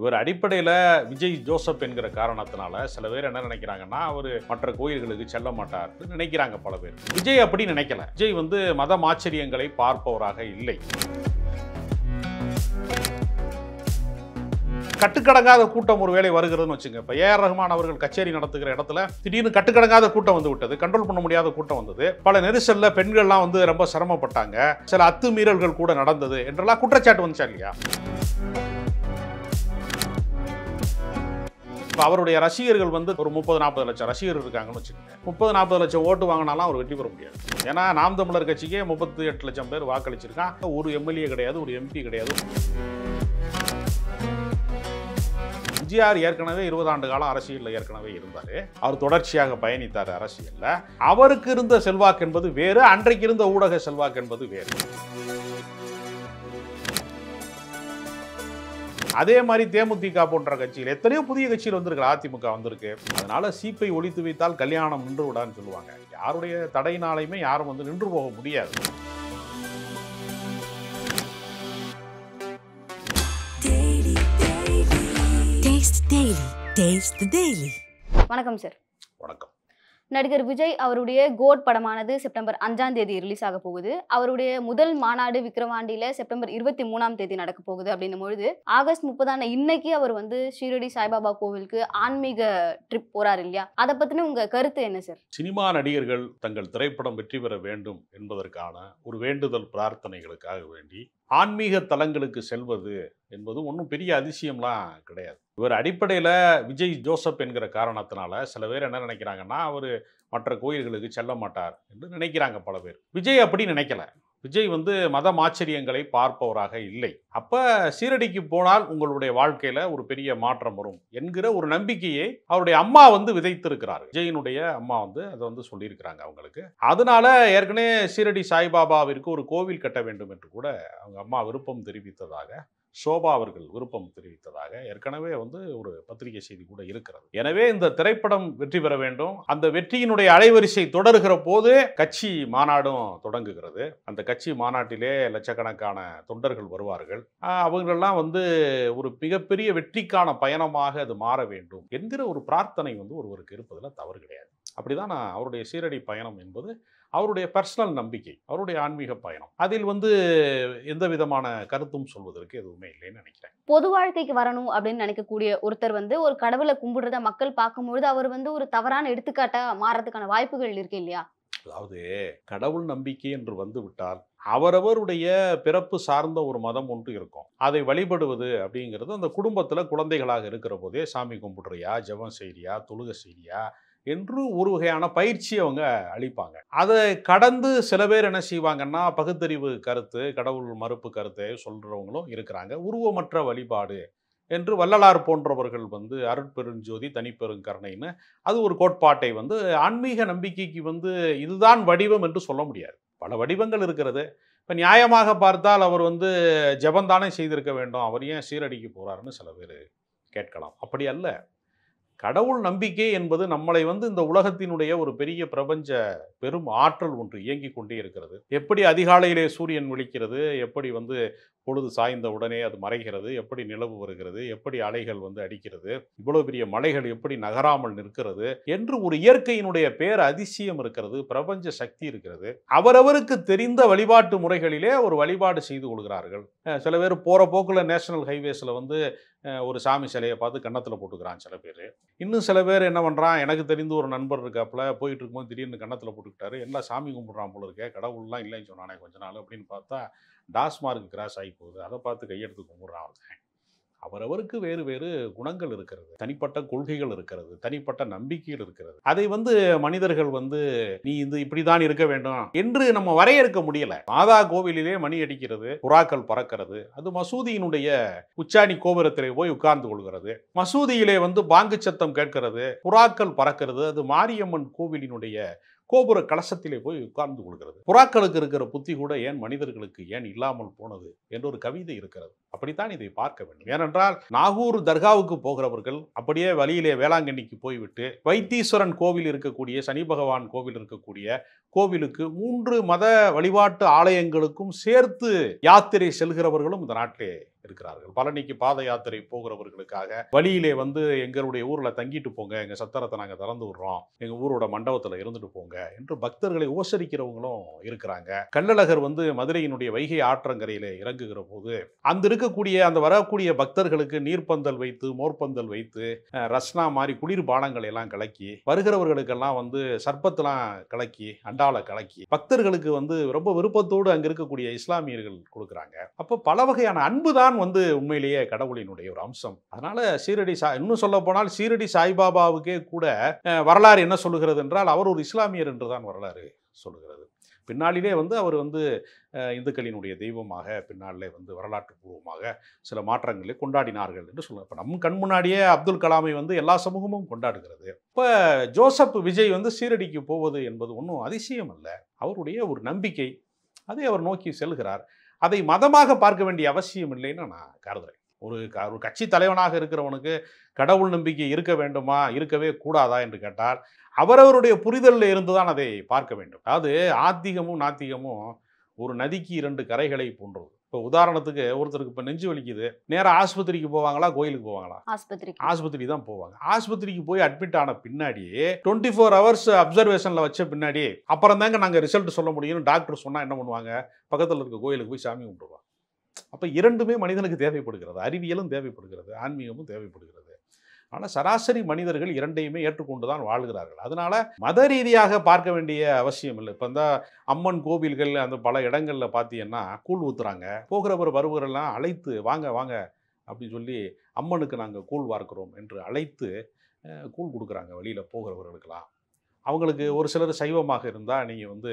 இவர் அடிப்படையில் விஜய் ஜோசப் என்கிற காரணத்தினால சில பேர் என்ன நினைக்கிறாங்கன்னா அவர் மற்ற கோயில்களுக்கு செல்ல மாட்டார் நினைக்கிறாங்க பல பேர் விஜய் அப்படி நினைக்கல விஜய் வந்து மத ஆச்சரியங்களை பார்ப்பவராக இல்லை கட்டுக்கடங்காத கூட்டம் ஒரு வேலை வருகிறதுன்னு வச்சுங்க இப்போ ஏஆர் ரஹ்மான் அவர்கள் கச்சேரி நடத்துகிற இடத்துல திடீர்னு கட்டுக்கடங்காத கூட்டம் வந்து விட்டது கண்ட்ரோல் பண்ண முடியாத கூட்டம் வந்தது பல நெரிசலில் பெண்கள்லாம் வந்து ரொம்ப சிரமப்பட்டாங்க சில அத்துமீறல்கள் கூட நடந்தது என்றெல்லாம் குற்றச்சாட்டு வந்துச்சா இல்லையா இப்போ அவருடைய ரசிகர்கள் வந்து ஒரு முப்பது நாற்பது லட்சம் ரசிகர்கள் இருக்காங்கன்னு வச்சுக்கோங்க முப்பது நாற்பது லட்சம் ஓட்டு வாங்கினாலும் அவர் வெற்றி பெற முடியாது ஏன்னா நாம் தமிழர் கட்சிக்கே முப்பத்தி எட்டு லட்சம் பேர் வாக்களிச்சிருக்காங்க ஒரு எம்எல்ஏ கிடையாது ஒரு எம்பி கிடையாது எம்ஜிஆர் ஏற்கனவே இருபது ஆண்டு காலம் அரசியலில் ஏற்கனவே இருந்தார் அவர் தொடர்ச்சியாக பயணித்தார் அரசியலில் அவருக்கு இருந்த செல்வாக்கு என்பது வேறு அன்றைக்கு இருந்த ஊடக செல்வாக்கு என்பது வேறு அதே மாதிரி தேமுதிக போன்ற கட்சியில் எத்தனையோ புதிய கட்சியில் வந்திருக்கு அதிமுக வந்திருக்கு அதனால சீப்பை ஒழித்து வைத்தால் கல்யாணம் நின்று விடான்னு சொல்லுவாங்க யாருடைய தடையினாலையுமே யாரும் வந்து நின்று போக முடியாது வணக்கம் சார் வணக்கம் நடிகர் விஜய் அவருடைய கோட் படமானது செப்டம்பர் அஞ்சாம் தேதி ரிலீஸ் ஆக போகுது அவருடைய முதல் மாநாடு விக்ரவாண்டியில செப்டம்பர் இருபத்தி மூணாம் தேதி நடக்க போகுது அப்படின்னும் பொழுது ஆகஸ்ட் முப்பதான இன்னைக்கு அவர் வந்து ஷீரடி சாய்பாபா கோவிலுக்கு ஆன்மீக ட்ரிப் போறாரு இல்லையா அதை பத்தின உங்க கருத்து என்ன சார் சினிமா நடிகர்கள் தங்கள் திரைப்படம் வெற்றி பெற வேண்டும் என்பதற்கான ஒரு வேண்டுதல் பிரார்த்தனைகளுக்காக வேண்டி ஆன்மீக தலங்களுக்கு செல்வது என்பது ஒன்றும் பெரிய அதிசயம்லாம் கிடையாது இவர் அடிப்படையில் விஜய் ஜோசப் என்கிற காரணத்தினால சில பேர் என்ன நினைக்கிறாங்கன்னா அவர் மற்ற கோயில்களுக்கு செல்ல மாட்டார் என்று நினைக்கிறாங்க பல பேர் விஜய் அப்படி நினைக்கல விஜய் வந்து மதம் ஆச்சரியங்களை பார்ப்பவராக இல்லை அப்போ சீரடிக்கு போனால் உங்களுடைய வாழ்க்கையில் ஒரு பெரிய மாற்றம் வரும் என்கிற ஒரு நம்பிக்கையை அவருடைய அம்மா வந்து விதைத்திருக்கிறார் விஜயினுடைய அம்மா வந்து அதை வந்து சொல்லியிருக்கிறாங்க அவங்களுக்கு அதனால ஏற்கனவே சீரடி சாய்பாபாவிற்கு ஒரு கோவில் கட்ட வேண்டும் என்று கூட அவங்க அம்மா விருப்பம் தெரிவித்ததாக சோபா அவர்கள் விருப்பம் தெரிவித்ததாக ஏற்கனவே வந்து ஒரு பத்திரிகை செய்தி கூட இருக்கிறது எனவே இந்த திரைப்படம் வெற்றி பெற வேண்டும் அந்த வெற்றியினுடைய அலைவரிசை தொடர்கிற போது கட்சி மாநாடும் தொடங்குகிறது அந்த கட்சி மாநாட்டிலே லட்சக்கணக்கான தொண்டர்கள் வருவார்கள் அவங்களெல்லாம் வந்து ஒரு மிகப்பெரிய வெற்றிக்கான பயணமாக அது மாற வேண்டும் என்கிற ஒரு பிரார்த்தனை வந்து ஒருவருக்கு இருப்பதில் தவறு கிடையாது அப்படிதான் நான் அவருடைய சீரடி பயணம் என்பது அவருடைய பர்சனல் நம்பிக்கை அவருடைய ஆன்மீக பயணம் அதில் வந்து எந்த விதமான கருத்தும் சொல்வதற்கு எதுவுமே இல்லைன்னு நினைக்கிறேன் பொது வாழ்க்கைக்கு வரணும் அப்படின்னு நினைக்கக்கூடிய ஒருத்தர் வந்து ஒரு கடவுளை கும்பிடுறத மக்கள் பார்க்கும்பொழுது அவர் வந்து ஒரு தவறான எடுத்துக்காட்டா மாறதுக்கான வாய்ப்புகள் இருக்கு இல்லையா அதாவது கடவுள் நம்பிக்கை என்று வந்து விட்டால் அவரவருடைய பிறப்பு சார்ந்த ஒரு மதம் ஒன்று இருக்கும் அதை வழிபடுவது அப்படிங்கிறது அந்த குடும்பத்தில் குழந்தைகளாக இருக்கிற போதே சாமி கும்பிடுறியா ஜபம் செய்கிறியா தொழுக செய்கிறியா என்று ஒரு வகையான பயிற்சி அவங்க அளிப்பாங்க அதை கடந்து சில பேர் என்ன செய்வாங்கன்னா பகுத்தறிவு கருத்து கடவுள் மறுப்பு கருத்தை சொல்கிறவங்களும் இருக்கிறாங்க உருவமற்ற வழிபாடு என்று வள்ளலார் போன்றவர்கள் வந்து அருட்பெருஞ்சோதி தனிப்பெருங்கருணைன்னு அது ஒரு கோட்பாட்டை வந்து ஆன்மீக நம்பிக்கைக்கு வந்து இதுதான் வடிவம் என்று சொல்ல முடியாது பல வடிவங்கள் இருக்கிறது இப்போ நியாயமாக பார்த்தால் அவர் வந்து ஜபந்தானே செய்திருக்க வேண்டும் அவர் ஏன் சீரடிக்கு போகிறாருன்னு சில பேர் கேட்கலாம் அப்படி அல்ல கடவுள் நம்பிக்கை என்பது நம்மளை வந்து இந்த உலகத்தினுடைய ஒரு பெரிய பிரபஞ்ச பெரும் ஆற்றல் ஒன்று இயங்கி கொண்டே இருக்கிறது எப்படி அதிகாலையிலே சூரியன் ஒழிக்கிறது எப்படி வந்து பொழுது சாய்ந்த உடனே அது மறைகிறது எப்படி நிலவு வருகிறது எப்படி அலைகள் வந்து அடிக்கிறது இவ்வளோ பெரிய மலைகள் எப்படி நகராமல் நிற்கிறது என்று ஒரு இயற்கையினுடைய பேர் அதிசயம் இருக்கிறது பிரபஞ்ச சக்தி இருக்கிறது அவரவருக்கு தெரிந்த வழிபாட்டு முறைகளிலே ஒரு வழிபாடு செய்து கொள்கிறார்கள் சில பேர் போகிற போக்கில் நேஷனல் ஹைவேஸில் வந்து ஒரு சாமி சிலையை பார்த்து கன்னத்தில் போட்டுக்கிறான் சில பேர் இன்னும் சில பேர் என்ன பண்ணுறான் எனக்கு தெரிந்து ஒரு நண்பர் இருக்காப்புல போயிட்டு இருக்கும்போது திடீர்னு கன்னத்தில் போட்டுக்கிட்டாரு எல்லாம் சாமி கும்பிட்றான் போல இருக்கே கடவுள்லாம் இல்லைன்னு சொன்னானே கொஞ்ச நாள் அப்படின்னு பார்த்தா டாஸ்மார்க் கிராஸ் ஆகி போகுது அதை பார்த்து கையெடுத்து கும்பிட்றான் அவன் அவரவருக்கு வேறு வேறு குணங்கள் இருக்கிறது தனிப்பட்ட கொள்கைகள் இருக்கிறது தனிப்பட்ட நம்பிக்கைகள் இருக்கிறது அதை வந்து மனிதர்கள் வந்து நீ இப்படி இப்படிதான் இருக்க வேண்டும் என்று நம்ம வரையறுக்க முடியல மாதா கோவிலிலே மணி அடிக்கிறது புறாக்கள் பறக்கிறது அது மசூதியினுடைய உச்சாணி கோபுரத்திலே போய் உட்கார்ந்து கொள்கிறது மசூதியிலே வந்து பாங்கு சத்தம் கேட்கிறது புறாக்கள் பறக்கிறது அது மாரியம்மன் கோவிலினுடைய கோபுர கலசத்திலே போய் உட்கார்ந்து கொள்கிறது புறாக்களுக்கு இருக்கிற புத்தி கூட ஏன் மனிதர்களுக்கு ஏன் இல்லாமல் போனது என்ற ஒரு கவிதை இருக்கிறது அப்படித்தான் இதை பார்க்க வேண்டும் ஏனென்றால் நாகூர் தர்காவுக்கு போகிறவர்கள் அப்படியே வழியிலே வேளாங்கண்ணிக்கு போய்விட்டு வைத்தீஸ்வரன் கோவில் இருக்கக்கூடிய சனி பகவான் கோவில் இருக்கக்கூடிய கோவிலுக்கு மூன்று மத வழிபாட்டு ஆலயங்களுக்கும் சேர்த்து யாத்திரை செல்கிறவர்களும் இந்த நாட்டிலே இருக்கிறார்கள் பழனிக்கு பாத யாத்திரை போகிறவர்களுக்காக வழியிலே வந்து எங்களுடைய ஊரில் தங்கிட்டு போங்க எங்கள் சத்திரத்தை நாங்கள் திறந்து விடுறோம் எங்கள் ஊரோட மண்டபத்தில் இருந்துட்டு போங்க என்று பக்தர்களை உபசரிக்கிறவங்களும் இருக்கிறாங்க கள்ளழகர் வந்து மதுரையினுடைய வைகை ஆற்றங்கரையில் இறங்குகிற போது அந்த இருக்கக்கூடிய அந்த வரக்கூடிய பக்தர்களுக்கு நீர்ப்பந்தல் வைத்து மோர்பந்தல் வைத்து ரஸ்னா மாதிரி குளிர் பானங்களை எல்லாம் கலக்கி வருகிறவர்களுக்கெல்லாம் வந்து சர்பத்தெல்லாம் கலக்கி அண்டாவில் கலக்கி பக்தர்களுக்கு வந்து ரொம்ப விருப்பத்தோடு அங்கே இருக்கக்கூடிய இஸ்லாமியர்கள் கொடுக்குறாங்க அப்போ பல வகையான அன்பு தான் இதுதான் வந்து உண்மையிலேயே கடவுளினுடைய ஒரு அம்சம் அதனால சீரடி சா இன்னும் சொல்ல போனால் சீரடி சாய்பாபாவுக்கே கூட வரலாறு என்ன சொல்லுகிறது என்றால் அவர் ஒரு இஸ்லாமியர் என்று தான் வரலாறு சொல்லுகிறது பின்னாளிலே வந்து அவர் வந்து இந்துக்களினுடைய தெய்வமாக பின்னாலே வந்து வரலாற்று பூர்வமாக சில மாற்றங்களை கொண்டாடினார்கள் என்று சொல்லுவாங்க இப்போ நம் கண் முன்னாடியே அப்துல் கலாமை வந்து எல்லா சமூகமும் கொண்டாடுகிறது இப்போ ஜோசப் விஜய் வந்து சீரடிக்கு போவது என்பது ஒன்றும் அதிசயம் அல்ல அவருடைய ஒரு நம்பிக்கை அதை அவர் நோக்கி செல்கிறார் அதை மதமாக பார்க்க வேண்டிய அவசியம் இல்லைன்னு நான் கருதுறேன் ஒரு க ஒரு கட்சி தலைவனாக இருக்கிறவனுக்கு கடவுள் நம்பிக்கை இருக்க வேண்டுமா இருக்கவே கூடாதா என்று கேட்டால் அவரவருடைய புரிதலில் இருந்து தான் அதை பார்க்க வேண்டும் அதாவது ஆத்திகமும் நாத்திகமும் ஒரு நதிக்கு இரண்டு கரைகளை போன்றது இப்போ உதாரணத்துக்கு ஒருத்தருக்கு இப்போ நெஞ்சு வலிக்குது நேராக ஆஸ்பத்திரிக்கு போவாங்களா கோயிலுக்கு போவாங்களா ஆஸ்பத்திரி ஆஸ்பத்திரி தான் போவாங்க ஆஸ்பத்திரிக்கு போய் அட்மிட் ஆன பின்னாடி டுவெண்ட்டி ஃபோர் ஹவர்ஸ் அப்சர்வேஷனில் வச்ச பின்னாடி அப்புறம் தாங்க நாங்கள் ரிசல்ட் சொல்ல முடியும்னு டாக்டர் சொன்னால் என்ன பண்ணுவாங்க பக்கத்தில் இருக்க கோயிலுக்கு போய் சாமி கும்பிடுவாங்க அப்போ இரண்டுமே மனிதனுக்கு தேவைப்படுகிறது அறிவியலும் தேவைப்படுகிறது ஆன்மீகமும் தேவைப்படுகிறது ஆனால் சராசரி மனிதர்கள் இரண்டையுமே ஏற்றுக்கொண்டு தான் வாழ்கிறார்கள் அதனால் மத ரீதியாக பார்க்க வேண்டிய அவசியம் இல்லை இப்போ இந்த அம்மன் கோவில்கள் அந்த பல இடங்களில் பார்த்தீங்கன்னா கூழ் ஊற்றுறாங்க போகிறவர் வருவரெல்லாம் அழைத்து வாங்க வாங்க அப்படின்னு சொல்லி அம்மனுக்கு நாங்கள் கூழ் வார்க்கிறோம் என்று அழைத்து கூழ் கொடுக்குறாங்க வெளியில் போகிறவர்களுக்கெல்லாம் அவங்களுக்கு ஒரு சிலர் சைவமாக இருந்தால் நீங்கள் வந்து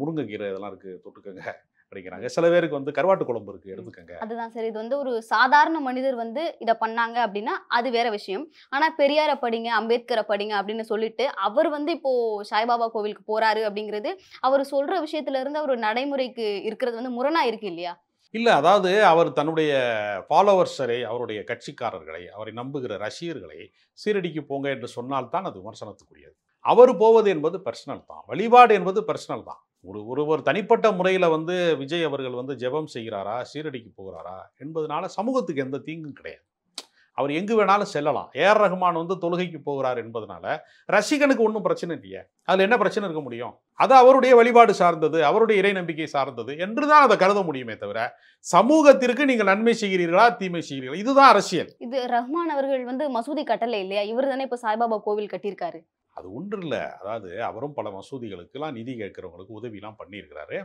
முருங்கைக்கீரை இதெல்லாம் இருக்குது தொட்டுக்கோங்க அப்படிங்கிறாங்க சில பேருக்கு வந்து கருவாட்டு குழம்பு இருக்கு எடுத்துக்கங்க அதுதான் சரி இது வந்து ஒரு சாதாரண மனிதர் வந்து இதை பண்ணாங்க அப்படின்னா அது வேற விஷயம் ஆனா பெரியாரை படிங்க அம்பேத்கரை படிங்க அப்படின்னு சொல்லிட்டு அவர் வந்து இப்போ சாய்பாபா கோவிலுக்கு போறாரு அப்படிங்கிறது அவர் சொல்ற விஷயத்துல இருந்து அவர் நடைமுறைக்கு இருக்கிறது வந்து முரணா இருக்கு இல்லையா இல்லை அதாவது அவர் தன்னுடைய ஃபாலோவர்ஸரை அவருடைய கட்சிக்காரர்களை அவரை நம்புகிற ரசிகர்களை சீரடிக்கு போங்க என்று சொன்னால் தான் அது விமர்சனத்துக்குரியது அவர் போவது என்பது பர்சனல் தான் வழிபாடு என்பது பர்சனல் தான் ஒரு ஒரு ஒரு தனிப்பட்ட முறையில் வந்து விஜய் அவர்கள் வந்து ஜெபம் செய்கிறாரா சீரடிக்கு போகிறாரா என்பதனால சமூகத்துக்கு எந்த தீங்கும் கிடையாது அவர் எங்கு வேணாலும் செல்லலாம் ஏஆர் ரஹ்மான் வந்து தொழுகைக்கு போகிறார் என்பதனால ரசிகனுக்கு ஒன்றும் பிரச்சனை இல்லையே அதில் என்ன பிரச்சனை இருக்க முடியும் அது அவருடைய வழிபாடு சார்ந்தது அவருடைய இறை நம்பிக்கை சார்ந்தது என்று தான் அதை கருத முடியுமே தவிர சமூகத்திற்கு நீங்கள் நன்மை செய்கிறீர்களா தீமை செய்கிறீர்களா இதுதான் அரசியல் இது ரஹ்மான் அவர்கள் வந்து மசூதி கட்டலை இல்லையா இவர் தானே இப்போ சாய்பாபா கோவில் கட்டியிருக்காரு அது ஒன்று இல்லை அதாவது அவரும் பல மசூதிகளுக்கெல்லாம் நிதி கேட்குறவங்களுக்கு உதவிலாம் பண்ணியிருக்கிறாரு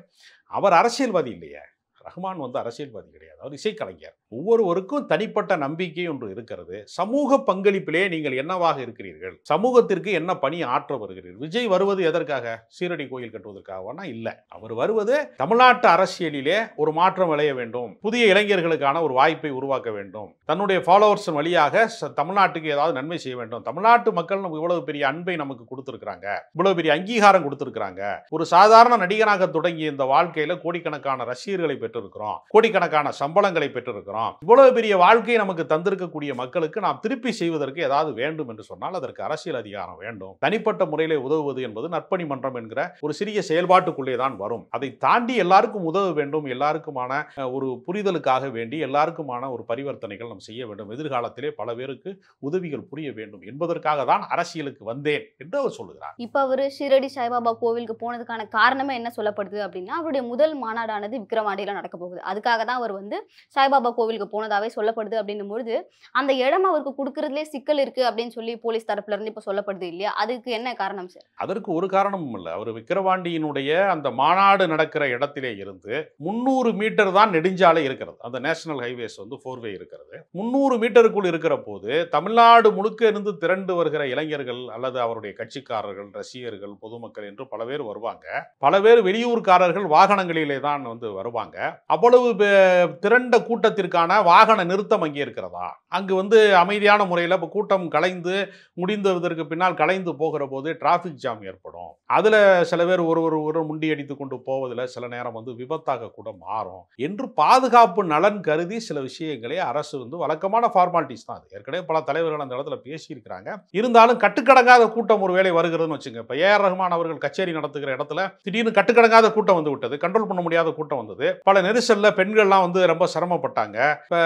அவர் அரசியல்வாதி இல்லையே ரஹ்மான் வந்து அரசியல்வாதி கிடையாது அவர் இசைக்கலைஞர் ஒவ்வொருவருக்கும் தனிப்பட்ட நம்பிக்கை ஒன்று இருக்கிறது சமூக பங்களிப்பிலே நீங்கள் என்னவாக இருக்கிறீர்கள் சமூகத்திற்கு என்ன பணி ஆற்ற வருகிறீர்கள் விஜய் வருவது எதற்காக சீரடி கோயில் கட்டுவதற்காகனா இல்லை அவர் வருவது தமிழ்நாட்டு அரசியலிலே ஒரு மாற்றம் விளைய வேண்டும் புதிய இளைஞர்களுக்கான ஒரு வாய்ப்பை உருவாக்க வேண்டும் தன்னுடைய ஃபாலோவர்ஸ் வழியாக தமிழ்நாட்டுக்கு ஏதாவது நன்மை செய்ய வேண்டும் தமிழ்நாட்டு மக்கள் நமக்கு இவ்வளவு பெரிய அன்பை நமக்கு கொடுத்துருக்காங்க இவ்வளவு பெரிய அங்கீகாரம் கொடுத்துருக்காங்க ஒரு சாதாரண நடிகராக தொடங்கிய இந்த வாழ்க்கையில் கோடிக்கணக்கான ரசிகர்களை பெற்றிருக்கிறோம் கோடிக்கணக்கான சம்பளங்களை பெற்றிருக்கிறோம் இவ்வளவு பெரிய வாழ்க்கையை நமக்கு தந்திருக்கக்கூடிய மக்களுக்கு நாம் திருப்பி செய்வதற்கு ஏதாவது வேண்டும் என்று சொன்னால் அதற்கு அரசியல் அதிகாரம் வேண்டும் தனிப்பட்ட முறையில் உதவுவது என்பது நற்பணி மன்றம் என்கிற ஒரு சிறிய செயல்பாட்டுக்குள்ளே தான் வரும் அதை தாண்டி எல்லாருக்கும் உதவ வேண்டும் எல்லாருக்குமான ஒரு புரிதலுக்காக வேண்டி எல்லாருக்குமான ஒரு பரிவர்த்தனைகள் நாம் செய்ய வேண்டும் எதிர்காலத்திலே பல பேருக்கு உதவிகள் புரிய வேண்டும் என்பதற்காக தான் அரசியலுக்கு வந்தேன் என்று அவர் சொல்லுகிறார் இப்ப அவர் ஷிரடி சாய்பாபா கோவிலுக்கு போனதுக்கான காரணமே என்ன சொல்லப்படுது அப்படின்னா அவருடைய முதல் மாநாடானது விக்ரவாண்டியில் நடக்க போகுது அதுக்காக தான் அவர் வந்து சாய்பாபா கோவிலுக்கு போனதாகவே சொல்லப்படுது அப்படின்னும் பொழுது அந்த இடம் அவருக்கு கொடுக்கறதுலே சிக்கல் இருக்குது அப்படின்னு சொல்லி போலீஸ் தரப்புல இருந்து இப்போ சொல்லப்படுது இல்லையா அதுக்கு என்ன காரணம் சார் அதற்கு ஒரு காரணமும் இல்லை அவர் விக்கிரவாண்டியினுடைய அந்த மாநாடு நடக்கிற இடத்திலே இருந்து முந்நூறு மீட்டர் தான் நெடுஞ்சாலை இருக்கிறது அந்த நேஷனல் ஹைவேஸ் வந்து ஃபோர்வே இருக்கிறது முந்நூறு மீட்டருக்குள் இருக்கிற போது தமிழ்நாடு முழுக்க இருந்து திரண்டு வருகிற இளைஞர்கள் அல்லது அவருடைய கட்சிக்காரர்கள் ரசிகர்கள் பொதுமக்கள் என்று பல பேர் வருவாங்க பல பேர் வெளியூர்காரர்கள் வாகனங்களிலே தான் வந்து வருவாங்க அவ்வளவு திரண்ட கூட்டத்திற்கான வாகன நிறுத்தம் அங்கே இருக்கிறதா அங்கு வந்து அமைதியான முறையில் இப்போ கூட்டம் கலைந்து முடிந்ததற்கு பின்னால் கலைந்து போகிற போது டிராஃபிக் ஜாம் ஏற்படும் அதில் சில பேர் ஒரு ஒரு ஒரு முண்டி அடித்து கொண்டு போவதில் சில நேரம் வந்து விபத்தாக கூட மாறும் என்று பாதுகாப்பு நலன் கருதி சில விஷயங்களை அரசு வந்து வழக்கமான ஃபார்மாலிட்டிஸ் தான் அது ஏற்கனவே பல தலைவர்கள் அந்த இடத்துல பேசியிருக்கிறாங்க இருந்தாலும் கட்டுக்கடங்காத கூட்டம் ஒரு வேலை வருகிறதுன்னு வச்சுங்க இப்போ ஏஆர் ரஹ்மான் அவர்கள் கச்சேரி நடத்துகிற இடத்துல திடீர்னு கட்டுக்கடங்காத கூட்டம் வந்து விட்டது கண்ட்ரோல் பண்ண முடியாத கூட்டம் வந்தது பல நெரிசலில் பெண்கள்லாம் வந்து ரொம்ப சிரமப்பட்டாங்க இப்போ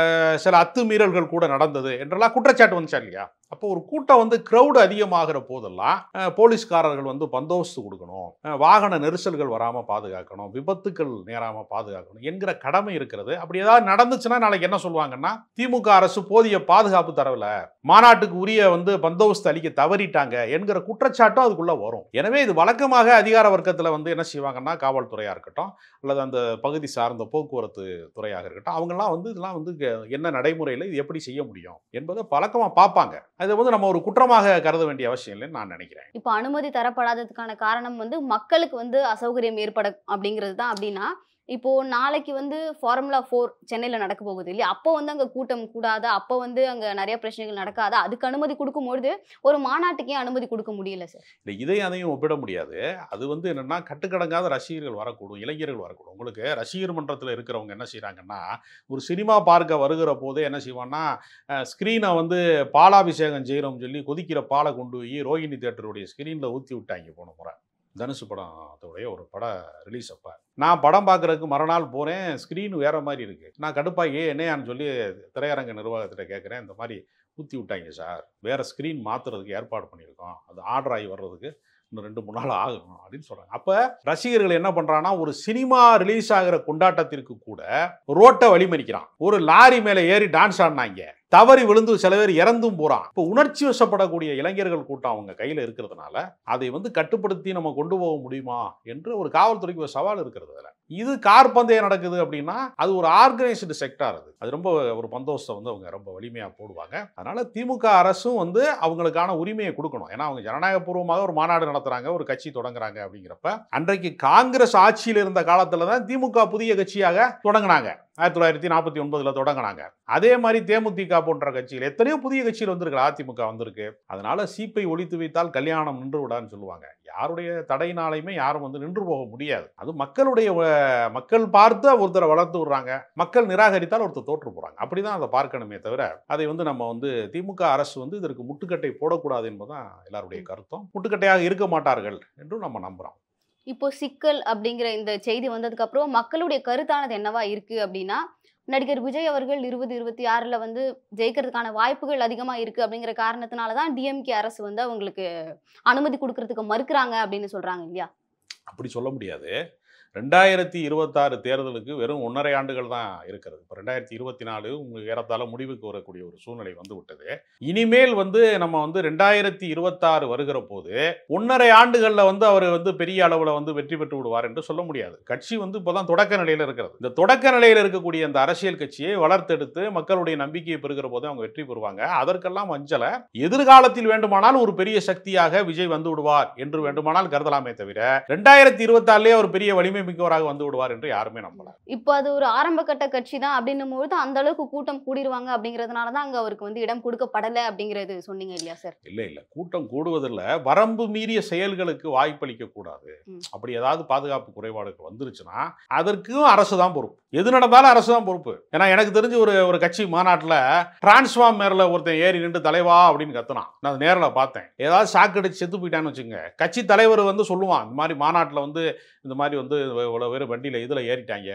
சில அத்துமீறல்கள் கூட நடந்தது என்றெல்லாம் குற்றச்சாட்டு வந்துச்சா இல்லையா அப்போ ஒரு கூட்டம் வந்து க்ரௌடு அதிகமாகிற போதெல்லாம் போலீஸ்காரர்கள் வந்து பந்தோபஸ்து கொடுக்கணும் வாகன நெரிசல்கள் வராமல் பாதுகாக்கணும் விபத்துக்கள் நேராமல் பாதுகாக்கணும் என்கிற கடமை இருக்கிறது அப்படி ஏதாவது நடந்துச்சுன்னா நாளைக்கு என்ன சொல்லுவாங்கன்னா திமுக அரசு போதிய பாதுகாப்பு தரவில் மாநாட்டுக்கு உரிய வந்து பந்தோபஸ்து அளிக்க தவறிட்டாங்க என்கிற குற்றச்சாட்டும் அதுக்குள்ளே வரும் எனவே இது வழக்கமாக அதிகார வர்க்கத்தில் வந்து என்ன செய்வாங்கன்னா காவல்துறையாக இருக்கட்டும் அல்லது அந்த பகுதி சார்ந்த போக்குவரத்து துறையாக இருக்கட்டும் அவங்கெல்லாம் வந்து இதெல்லாம் வந்து என்ன நடைமுறையில் இது எப்படி செய்ய முடியும் என்பதை பழக்கமாக பார்ப்பாங்க அது வந்து நம்ம ஒரு குற்றமாக கருத வேண்டிய அவசியம் இல்லைன்னு நான் நினைக்கிறேன் இப்போ அனுமதி தரப்படாததுக்கான காரணம் வந்து மக்களுக்கு வந்து அசௌகரியம் ஏற்பட அப்படிங்கிறது தான் அப்படின்னா இப்போ நாளைக்கு வந்து ஃபார்முலா ஃபோர் சென்னையில் நடக்க போகுது இல்லையா அப்போ வந்து அங்கே கூட்டம் கூடாத அப்போ வந்து அங்கே நிறைய பிரச்சனைகள் நடக்காத அதுக்கு அனுமதி கொடுக்கும்பொழுது ஒரு மாநாட்டுக்கே அனுமதி கொடுக்க முடியல சார் இல்லை இதை அதையும் ஒப்பிட முடியாது அது வந்து என்னென்னா கட்டுக்கடங்காத ரசிகர்கள் வரக்கூடும் இளைஞர்கள் வரக்கூடும் உங்களுக்கு ரசிகர் மன்றத்தில் இருக்கிறவங்க என்ன செய்கிறாங்கன்னா ஒரு சினிமா பார்க்க வருகிற போதே என்ன செய்வான்னா ஸ்க்ரீனை வந்து பாலாபிஷேகம் செய்கிறோம்னு சொல்லி கொதிக்கிற பாலை கொண்டு போய் ரோஹிணி தேட்டருடைய ஸ்க்ரீனில் ஊற்றி விட்டாங்க போன முறை தனுசு படத்துடைய ஒரு படம் ரிலீஸ் அப்போ நான் படம் பார்க்குறதுக்கு மறுநாள் போகிறேன் ஸ்க்ரீன் வேறு மாதிரி இருக்குது நான் கடுப்பாகி என்னையான்னு சொல்லி திரையரங்க நிர்வாகத்திட்ட கேட்குறேன் இந்த மாதிரி ஊற்றி விட்டாங்க சார் வேறு ஸ்க்ரீன் மாற்றுறதுக்கு ஏற்பாடு பண்ணியிருக்கோம் அது ஆர்டர் ஆகி வர்றதுக்கு இன்னும் ரெண்டு மூணு நாள் ஆகும் அப்படின்னு சொல்கிறாங்க அப்போ ரசிகர்கள் என்ன பண்ணுறான்னா ஒரு சினிமா ரிலீஸ் ஆகிற கொண்டாட்டத்திற்கு கூட ரோட்டை வழிமறிக்கிறான் ஒரு லாரி மேலே ஏறி டான்ஸ் ஆடினாங்க தவறி விழுந்து சில பேர் இறந்தும் போகிறான் இப்போ உணர்ச்சி வசப்படக்கூடிய இளைஞர்கள் கூட்டம் அவங்க கையில் இருக்கிறதுனால அதை வந்து கட்டுப்படுத்தி நம்ம கொண்டு போக முடியுமா என்று ஒரு காவல்துறைக்கு ஒரு சவால் இருக்கிறது அதில் இது கார் பந்தயம் நடக்குது அப்படின்னா அது ஒரு ஆர்கனைஸ்டு செக்டார் அது அது ரொம்ப ஒரு பந்தோஷத்தை வந்து அவங்க ரொம்ப வலிமையாக போடுவாங்க அதனால திமுக அரசும் வந்து அவங்களுக்கான உரிமையை கொடுக்கணும் ஏன்னா அவங்க ஜனநாயகபூர்வமாக ஒரு மாநாடு நடத்துறாங்க ஒரு கட்சி தொடங்குறாங்க அப்படிங்கிறப்ப அன்றைக்கு காங்கிரஸ் ஆட்சியில் இருந்த காலத்தில் தான் திமுக புதிய கட்சியாக தொடங்கினாங்க ஆயிரத்தி தொள்ளாயிரத்தி நாற்பத்தி ஒன்பதில் தொடங்கினாங்க அதே மாதிரி தேமுதிக போன்ற கட்சிகள் எத்தனையோ புதிய கட்சிகள் வந்திருக்கு அதிமுக வந்திருக்கு அதனால சீப்பை ஒழித்து வைத்தால் கல்யாணம் நின்று விடான்னு சொல்லுவாங்க யாருடைய தடையினாலையுமே யாரும் வந்து நின்று போக முடியாது அது மக்களுடைய மக்கள் பார்த்து ஒருத்தரை வளர்த்து விடுறாங்க மக்கள் நிராகரித்தால் ஒருத்தர் தோற்று போகிறாங்க அப்படிதான் அதை பார்க்கணுமே தவிர அதை வந்து நம்ம வந்து திமுக அரசு வந்து இதற்கு முட்டுக்கட்டை போடக்கூடாது என்பதுதான் எல்லாருடைய கருத்தும் முட்டுக்கட்டையாக இருக்க மாட்டார்கள் என்றும் நம்ம நம்புகிறோம் இப்போ சிக்கல் அப்படிங்கிற இந்த செய்தி வந்ததுக்கு அப்புறம் மக்களுடைய கருத்தானது என்னவா இருக்கு அப்படின்னா நடிகர் விஜய் அவர்கள் இருபது இருபத்தி ஆறில் வந்து ஜெயிக்கிறதுக்கான வாய்ப்புகள் அதிகமாக இருக்குது அப்படிங்கிற காரணத்தினால தான் டிஎம்கே அரசு வந்து அவங்களுக்கு அனுமதி கொடுக்கறதுக்கு மறுக்கிறாங்க அப்படின்னு சொல்கிறாங்க இல்லையா அப்படி சொல்ல முடியாது ரெண்டாயிரத்தி இருபத்தாறு தேர்தலுக்கு வெறும் ஒன்றரை ஆண்டுகள் தான் இருக்கிறது இப்போ ரெண்டாயிரத்தி இருபத்தி நாலு உங்களுக்கு ஏறத்தால் முடிவுக்கு வரக்கூடிய ஒரு சூழ்நிலை வந்து விட்டது இனிமேல் வந்து நம்ம வந்து ரெண்டாயிரத்தி இருபத்தாறு வருகிற போது ஒன்றரை ஆண்டுகளில் வந்து அவர் வந்து பெரிய அளவில் வந்து வெற்றி பெற்று விடுவார் என்று சொல்ல முடியாது கட்சி வந்து இப்போதான் தொடக்க நிலையில் இருக்கிறது இந்த தொடக்க நிலையில் இருக்கக்கூடிய அந்த அரசியல் கட்சியை வளர்த்தெடுத்து மக்களுடைய நம்பிக்கையை பெறுகிற போது அவங்க வெற்றி பெறுவாங்க அதற்கெல்லாம் அஞ்சலை எதிர்காலத்தில் வேண்டுமானால் ஒரு பெரிய சக்தியாக விஜய் வந்து விடுவார் என்று வேண்டுமானால் கருதலாமே தவிர ரெண்டாயிரத்தி இருபத்தாலே ஒரு பெரிய வலிமை மிக்கவராக வந்து விடுவார் என்று யாருமே நம்பல இப்போ அது ஒரு ஆரம்ப கட்ட கட்சி தான் அப்படின்னும் பொழுது அந்த அளவுக்கு கூட்டம் கூடிடுவாங்க அப்படிங்கிறதுனால தான் அங்கே அவருக்கு வந்து இடம் கொடுக்கப்படலை அப்படிங்கிறது சொன்னீங்க இல்லையா சார் இல்லை இல்லை கூட்டம் கூடுவதில் வரம்பு மீறிய செயல்களுக்கு வாய்ப்பளிக்க கூடாது அப்படி ஏதாவது பாதுகாப்பு குறைபாடுகள் வந்துருச்சுன்னா அதற்கும் அரசு தான் பொறுப்பு எது நடந்தாலும் அரசு தான் பொறுப்பு ஏன்னா எனக்கு தெரிஞ்சு ஒரு ஒரு கட்சி மாநாட்டில் டிரான்ஸ்ஃபார்ம் மேரில் ஒருத்தன் ஏறி நின்று தலைவா அப்படின்னு கத்துனான் நான் நேரில் பார்த்தேன் ஏதாவது சாக்கடிச்சு செத்து போயிட்டான்னு வச்சுங்க கட்சி தலைவர் வந்து சொல்லுவான் இந்த மாதிரி மாநாட்டில் வந்து இந்த மாதிரி வந்து இவ்வளோ பேர் வண்டியில் இதில் ஏறிட்டாங்க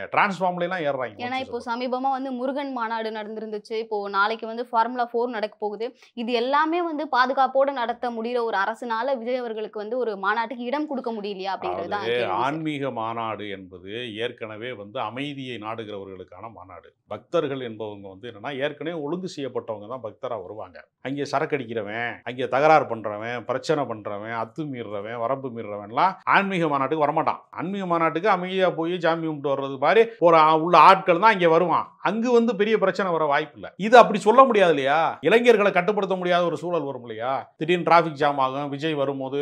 எல்லாம் ஏறாங்க ஏன்னா இப்போ சமீபமாக வந்து முருகன் மாநாடு நடந்திருந்துச்சு இப்போ நாளைக்கு வந்து ஃபார்முலா ஃபோர் நடக்க போகுது இது எல்லாமே வந்து பாதுகாப்போடு நடத்த முடியிற ஒரு அரசுனால விஜய் அவர்களுக்கு வந்து ஒரு மாநாட்டுக்கு இடம் கொடுக்க முடியலையா அப்படிங்கிறது தான் ஆன்மீக மாநாடு என்பது ஏற்கனவே வந்து அமைதியை நாடுகிறவர்களுக்கான மாநாடு பக்தர்கள் என்பவங்க வந்து என்னன்னா ஏற்கனவே ஒழுங்கு செய்யப்பட்டவங்க தான் பக்தராக வருவாங்க அங்கே சரக்கடிக்கிறவன் அங்கே தகராறு பண்ணுறவன் பிரச்சனை பண்ணுறவன் அத்து மீறுறவன் வரம்பு எல்லாம் ஆன்மீக மாநாட்டுக்கு வரமாட்டான் ஆன்மீக மாநாட்டுக்கு இடத்துக்கு அமைதியாக போய் ஜாமி கும்பிட்டு வர்றது மாதிரி ஒரு உள்ள ஆட்கள் தான் இங்கே வருவான் அங்கு வந்து பெரிய பிரச்சனை வர வாய்ப்பு இல்லை இது அப்படி சொல்ல முடியாது இல்லையா இளைஞர்களை கட்டுப்படுத்த முடியாத ஒரு சூழல் வரும் இல்லையா திடீர்னு டிராஃபிக் ஜாம் ஆகும் விஜய் வரும்போது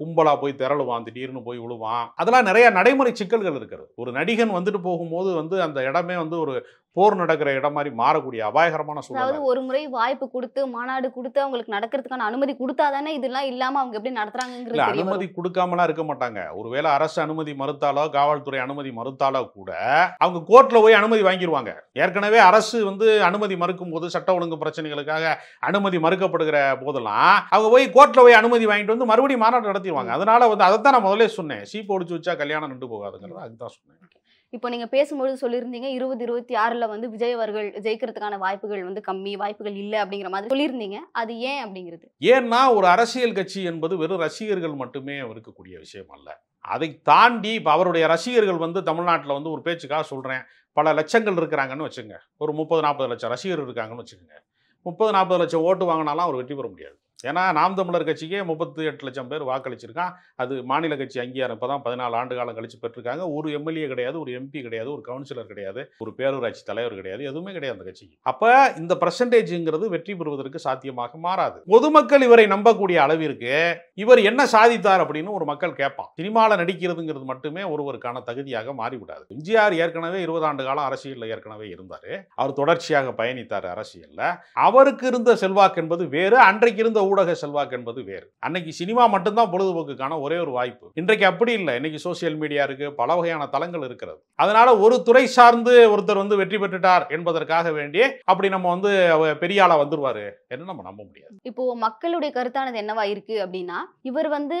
கும்பலாக போய் திரளுவான் திடீர்னு போய் விழுவான் அதெல்லாம் நிறைய நடைமுறை சிக்கல்கள் இருக்கிறது ஒரு நடிகன் வந்துட்டு போகும்போது வந்து அந்த இடமே வந்து ஒரு போர் நடக்கிற இடம் மாதிரி மாறக்கூடிய அபாயகரமான சூழ்நிலை ஒரு முறை வாய்ப்பு கொடுத்து மாநாடு கொடுத்து அவங்களுக்கு நடக்கிறதுக்கான அனுமதி கொடுத்தா தானே இதெல்லாம் இல்லாம அவங்க எப்படி நடத்துறாங்க அனுமதி கொடுக்காமலாம் இருக்க மாட்டாங்க ஒருவேளை அரசு அனுமதி மறுத்தாலோ காவல்துறை அனுமதி மறுத்தாலோ கூட அவங்க கோர்ட்ல போய் அனுமதி வாங்கிடுவாங்க ஏற்கனவே அரசு வந்து அனுமதி மறுக்கும் போது சட்ட ஒழுங்கு பிரச்சனைகளுக்காக அனுமதி மறுக்கப்படுகிற போதெல்லாம் அவங்க போய் கோர்ட்ல போய் அனுமதி வாங்கிட்டு வந்து மறுபடியும் மாநாடு நடத்திடுவாங்க அதனால வந்து அதை தான் நான் முதல்ல சொன்னேன் சீப்பு ஒடிச்சு வச்சா கல்யாணம் நின்று போகாதுங்கிறது அதுதான் சொன்னேன் இப்போ நீங்கள் பேசும்பொழுது சொல்லியிருந்தீங்க இருபது இருபத்தி ஆறில் வந்து விஜய் அவர்கள் ஜெயிக்கிறதுக்கான வாய்ப்புகள் வந்து கம்மி வாய்ப்புகள் இல்லை அப்படிங்கிற மாதிரி சொல்லியிருந்தீங்க அது ஏன் அப்படிங்கிறது ஏன்னா ஒரு அரசியல் கட்சி என்பது வெறும் ரசிகர்கள் மட்டுமே இருக்கக்கூடிய விஷயம் அல்ல அதை தாண்டி இப்போ அவருடைய ரசிகர்கள் வந்து தமிழ்நாட்டில் வந்து ஒரு பேச்சுக்காக சொல்கிறேன் பல லட்சங்கள் இருக்கிறாங்கன்னு வச்சுங்க ஒரு முப்பது நாற்பது லட்சம் ரசிகர்கள் இருக்காங்கன்னு வச்சுக்கோங்க முப்பது நாற்பது லட்சம் ஓட்டு வாங்கினாலும் அவர் வெற்றி பெற முடியாது ஏன்னா நாம் தமிழர் கட்சிக்கே முப்பத்தி எட்டு லட்சம் பேர் வாக்களிச்சிருக்கான் அது மாநில கட்சி அங்கீகாரம் இப்போ தான் பதினாலு ஆண்டு காலம் கழிச்சு பெற்றிருக்காங்க ஒரு எம்எல்ஏ கிடையாது ஒரு எம்பி கிடையாது ஒரு கவுன்சிலர் கிடையாது ஒரு பேரூராட்சி தலைவர் கிடையாது எதுவுமே கிடையாது அந்த கட்சிக்கு அப்போ இந்த பர்சன்டேஜுங்கிறது வெற்றி பெறுவதற்கு சாத்தியமாக மாறாது பொதுமக்கள் இவரை நம்பக்கூடிய அளவிற்கு இவர் என்ன சாதித்தார் அப்படின்னு ஒரு மக்கள் கேட்பான் சினிமாவில் நடிக்கிறதுங்கிறது மட்டுமே ஒருவருக்கான தகுதியாக மாறிவிடாது எம்ஜிஆர் ஏற்கனவே இருபது ஆண்டு காலம் அரசியலில் ஏற்கனவே இருந்தார் அவர் தொடர்ச்சியாக பயணித்தார் அரசியலில் அவருக்கு இருந்த செல்வாக்கு என்பது வேறு அன்றைக்கு இருந்த ஊடக செல்வாக்கு என்பது வேறு அன்னைக்கு சினிமா மட்டும்தான் பொழுதுபோக்குக்கான ஒரே ஒரு வாய்ப்பு இன்றைக்கு அப்படி இல்லை இன்னைக்கு சோசியல் மீடியா இருக்கு பல வகையான தளங்கள் இருக்கிறது அதனால ஒரு துறை சார்ந்து ஒருத்தர் வந்து வெற்றி பெற்றுட்டார் என்பதற்காக வேண்டிய அப்படி நம்ம வந்து பெரிய ஆளா வந்துருவாரு என்ன நம்ம நம்ப முடியாது இப்போ மக்களுடைய கருத்தானது என்னவா இருக்கு அப்படின்னா இவர் வந்து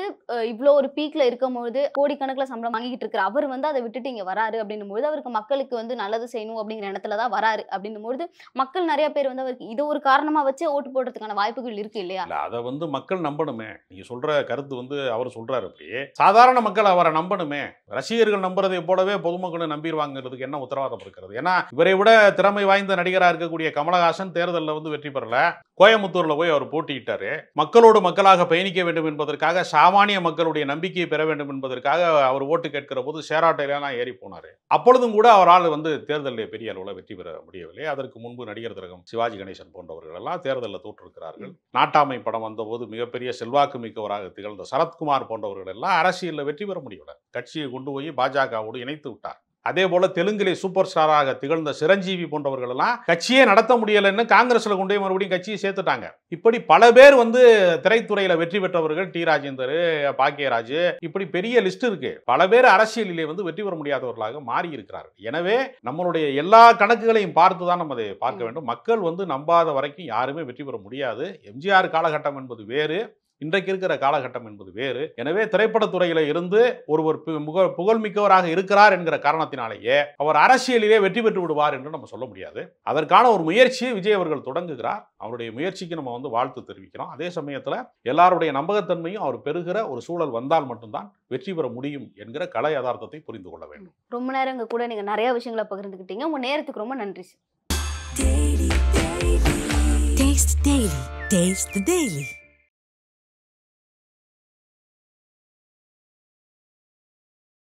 இவ்வளோ ஒரு பீக்ல இருக்கும்போது கோடிக்கணக்கில் சம்பளம் வாங்கிட்டு இருக்கிற அவர் வந்து அதை விட்டுட்டு இங்க வராரு அப்படின்னும் போது அவருக்கு மக்களுக்கு வந்து நல்லது செய்யணும் அப்படிங்கிற இடத்துல தான் வராரு அப்படின்னும் போது மக்கள் நிறைய பேர் வந்து அவருக்கு இதை ஒரு காரணமா வச்சு ஓட்டு போடுறதுக்கான வாய்ப்புகள் இருக்கு இல்லையா இல்லை அதை வந்து மக்கள் நம்பணுமே நீங்கள் சொல்கிற கருத்து வந்து அவர் சொல்கிறார் அப்படி சாதாரண மக்கள் அவரை நம்பணுமே ரசிகர்கள் நம்புறதை போலவே பொதுமக்களும் நம்பிடுவாங்கிறதுக்கு என்ன உத்தரவாதம் இருக்கிறது ஏன்னா இவரை விட திறமை வாய்ந்த நடிகராக இருக்கக்கூடிய கமலஹாசன் தேர்தலில் வந்து வெற்றி பெறல கோயம்புத்தூரில் போய் அவர் போட்டியிட்டார் மக்களோடு மக்களாக பயணிக்க வேண்டும் என்பதற்காக சாமானிய மக்களுடைய நம்பிக்கையை பெற வேண்டும் என்பதற்காக அவர் ஓட்டு கேட்கிற போது சேராட்டையிலாம் ஏறி போனார் அப்பொழுதும் கூட அவரால் வந்து தேர்தலில் பெரிய அளவில் வெற்றி பெற முடியவில்லை அதற்கு முன்பு நடிகர் திலகம் சிவாஜி கணேசன் போன்றவர்கள் எல்லாம் தேர்தலில் தோற்றிருக்கிறார்கள் நாட்டாமை படம் வந்தபோது மிகப்பெரிய செல்வாக்கு மிக்கவராக திகழ்ந்த சரத்குமார் போன்றவர்கள் எல்லாம் அரசியலில் வெற்றி பெற முடியவில்லை கட்சியை கொண்டு போய் பாஜகவோடு இணைத்து விட்டார் அதே போல தெலுங்கிலே சூப்பர் ஸ்டாராக திகழ்ந்த சிரஞ்சீவி போன்றவர்கள் எல்லாம் கட்சியே நடத்த முடியலைன்னு காங்கிரஸ்ல கொண்டே மறுபடியும் கட்சியை சேர்த்துட்டாங்க இப்படி பல பேர் வந்து திரைத்துறையில வெற்றி பெற்றவர்கள் டி ராஜேந்தர் பாக்கியராஜ் இப்படி பெரிய லிஸ்ட் இருக்கு பல பேர் அரசியலிலே வந்து வெற்றி பெற முடியாதவர்களாக மாறி இருக்கிறார் எனவே நம்மளுடைய எல்லா கணக்குகளையும் பார்த்து தான் நம்ம அதை பார்க்க வேண்டும் மக்கள் வந்து நம்பாத வரைக்கும் யாருமே வெற்றி பெற முடியாது எம்ஜிஆர் காலகட்டம் என்பது வேறு இன்றைக்கு இருக்கிற காலகட்டம் என்பது வேறு எனவே திரைப்படத்துறையில இருந்து ஒருவர் புகழ்மிக்கவராக இருக்கிறார் என்கிற காரணத்தினாலேயே அவர் அரசியலிலே வெற்றி பெற்று விடுவார் என்று நம்ம சொல்ல முடியாது அதற்கான ஒரு முயற்சியை விஜய் அவர்கள் தொடங்குகிறார் அவருடைய முயற்சிக்கு நம்ம வந்து வாழ்த்து தெரிவிக்கிறோம் அதே சமயத்தில் எல்லாருடைய நம்பகத்தன்மையும் அவர் பெறுகிற ஒரு சூழல் வந்தால் மட்டும்தான் வெற்றி பெற முடியும் என்கிற கலை யதார்த்தத்தை புரிந்து கொள்ள வேண்டும் ரொம்ப நேரம் இங்க கூட நீங்க நிறைய விஷயங்களை பகிர்ந்துக்கிட்டீங்க உங்க நேரத்துக்கு ரொம்ப நன்றி Taste the daily. Taste the daily.